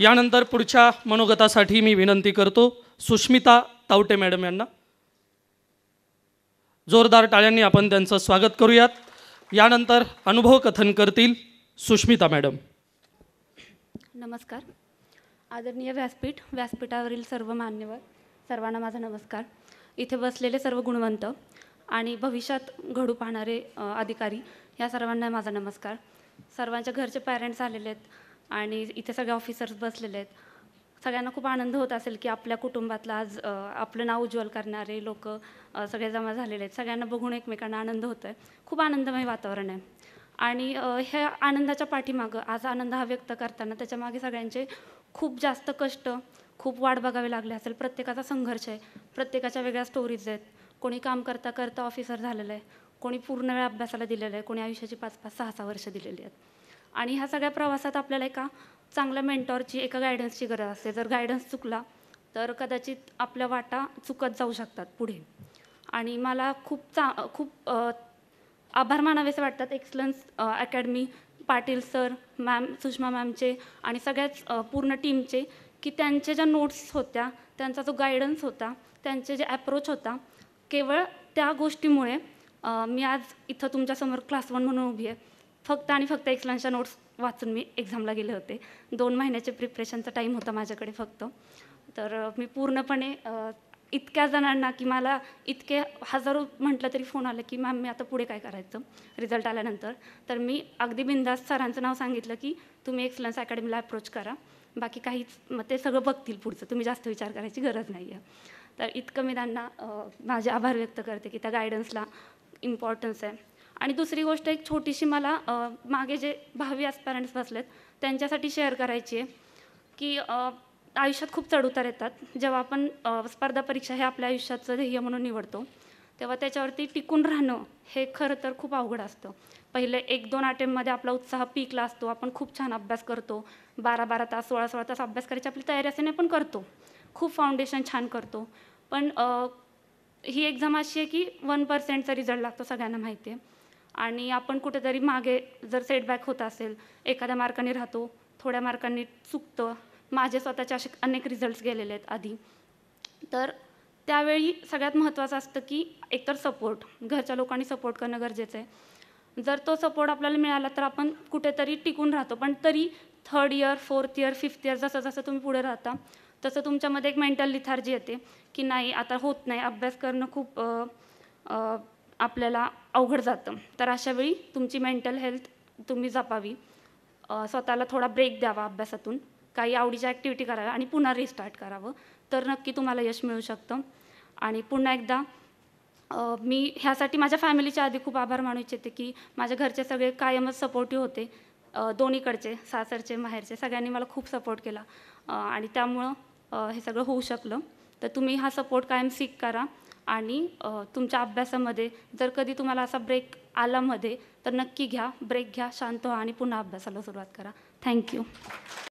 यानंतर पुढच्या मनोगतासाठी मी विनंती करतो सुष्मिता तावटे मॅडम यांना जोरदार टाळ्यांनी आपण त्यांचं स्वागत करूयात यानंतर अनुभव कथन करतील सुष्मिता मॅडम नमस्कार आदरणीय व्यासपीठ व्यासपीठावरील सर्व मान्यवर सर्वांना माझा नमस्कार इथे बसलेले सर्व गुणवंत आणि भविष्यात घडू पाहणारे अधिकारी या सर्वांना माझा नमस्कार सर्वांच्या घरचे पॅरेंट्स आलेले आहेत आणि इथे सगळे ऑफिसर्स बसलेले आहेत सगळ्यांना खूप आनंद होत असेल की आपल्या कुटुंबातलं आज आपलं नाव उज्ज्वल करणारे लोक सगळे जमा झालेले आहेत सगळ्यांना बघून एकमेकांना आनंद होतो आहे खूप आनंदमय वातावरण आहे आणि ह्या आनंदाच्या पाठीमागं आज आनंद हा व्यक्त करताना त्याच्यामागे सगळ्यांचे खूप जास्त कष्ट खूप वाट बघावी लागले असेल प्रत्येकाचा संघर्ष आहे प्रत्येकाच्या वेगळ्या स्टोरीज आहेत कोणी काम करता करता ऑफिसर झालेलं आहे कोणी पूर्ण वेळ अभ्यासाला दिलेलं आहे कोणी आयुष्याची पाच पाच सहा सहा वर्ष दिलेली आहेत आणि ह्या सगळ्या प्रवासात आपल्याला एका चांगल्या मेंटॉरची एका गायडन्सची गरज असते जर गायडन्स चुकला तर कदाचित आपल्या वाटा चुकत जाऊ शकतात पुढे आणि मला खूप चा खूप आभार मानावेसे वाटतात Excellence Academy Patil sir ma'am Sushma मॅमचे आणि सगळ्याच पूर्ण टीमचे की त्यांच्या ज्या नोट्स होत्या त्यांचा जो गायडन्स होता त्यांचे जे ॲप्रोच होता केवळ त्या गोष्टीमुळे मी आज इथं तुमच्यासमोर क्लास वन म्हणून उभी आहे फक्त आणि फक्त एक्सलन्सच्या नोट्स वाचून मी एक्झामला गेले होते दोन महिन्याचे प्रिपरेशनचा टाईम होता माझ्याकडे फक्त तर मी पूर्णपणे इतक्या जणांना की मला इतके हजारो म्हटलं तरी फोन आला की मॅम मी आता पुढे काय करायचं रिझल्ट आल्यानंतर तर मी अगदी बिंदास सरांचं नाव सांगितलं की तुम्ही एक्सलन्स अकॅडमीला अप्रोच करा बाकी काहीच मग ते सगळं बघतील पुढचं तुम्ही जास्त विचार करायची गरज नाही आहे तर इतकं मी त्यांना माझे आभार व्यक्त करते की त्या गायडन्सला इम्पॉर्टन्स आहे आणि दुसरी गोष्ट एक छोटीशी मला मागे जे भावी ॲस्पॅरंट्स बसलेत त्यांच्यासाठी शेअर करायची आहे की आयुष्यात खूप चढउतार येतात जेव्हा आपण स्पर्धा परीक्षा हे आपल्या आयुष्याचं ध्येय म्हणून निवडतो तेव्हा त्याच्यावरती टिकून राहणं हे खरं तर खूप अवघड असतं पहिले एक दोन अटेम्पमध्ये आपला उत्साह पीकला असतो आपण खूप छान अभ्यास करतो बारा बारा तास सोळा सोळा तास अभ्यास करायची आपली तयारी असेल पण करतो खूप फाउंडेशन छान करतो पण ही एक्झाम अशी आहे की वन पर्सेंटचा रिझल्ट लागतो सगळ्यांना माहिती आहे आणि आपण कुठेतरी मागे जर सेटबॅक होत असेल एखाद्या मार्काने राहतो थोड्या मार्कांनी चुकतं माझे स्वतःचे असे अनेक रिझल्ट्स गेलेले आहेत आधी तर त्यावेळी सगळ्यात महत्त्वाचं असतं की एकतर सपोर्ट घरच्या लोकांनी सपोर्ट करणं गरजेचं आहे जर तो सपोर्ट आपल्याला मिळाला तर आपण कुठेतरी टिकून राहतो पण तरी third year fourth year fifth year जसं जसं तुम्ही पुढे राहता तसं तुमच्यामध्ये एक मेंटल लिथार्जी येते की नाही आता होत नाही अभ्यास करणं खूप आपल्याला अवघड जातं तर अशावेळी तुमची मेंटल हेल्थ तुम्ही जपावी स्वतःला थोडा ब्रेक द्यावा अभ्यासातून काही आवडीच्या ॲक्टिव्हिटी कराव्या आणि पुन्हा रिस्टार्ट करावं तर नक्की तुम्हाला यश मिळू शकतं आणि पुन्हा एकदा मी ह्यासाठी माझ्या फॅमिलीच्या आधी खूप आभार मानू इच्छिते की माझ्या घरचे सगळे कायमच सपोर्टिव्ह होते दोन्हीकडचे सासरचे माहेरचे सगळ्यांनी मला खूप सपोर्ट केला आणि त्यामुळं हे सगळं होऊ शकलं तर तुम्ही हा सपोर्ट कायम सीक करा आणि तुमच्या अभ्यासामध्ये जर कधी तुम्हाला असा ब्रेक आला मध्ये तर नक्की घ्या ब्रेक घ्या शांत व्हा आणि पुन्हा अभ्यासाला सुरुवात करा थँक्यू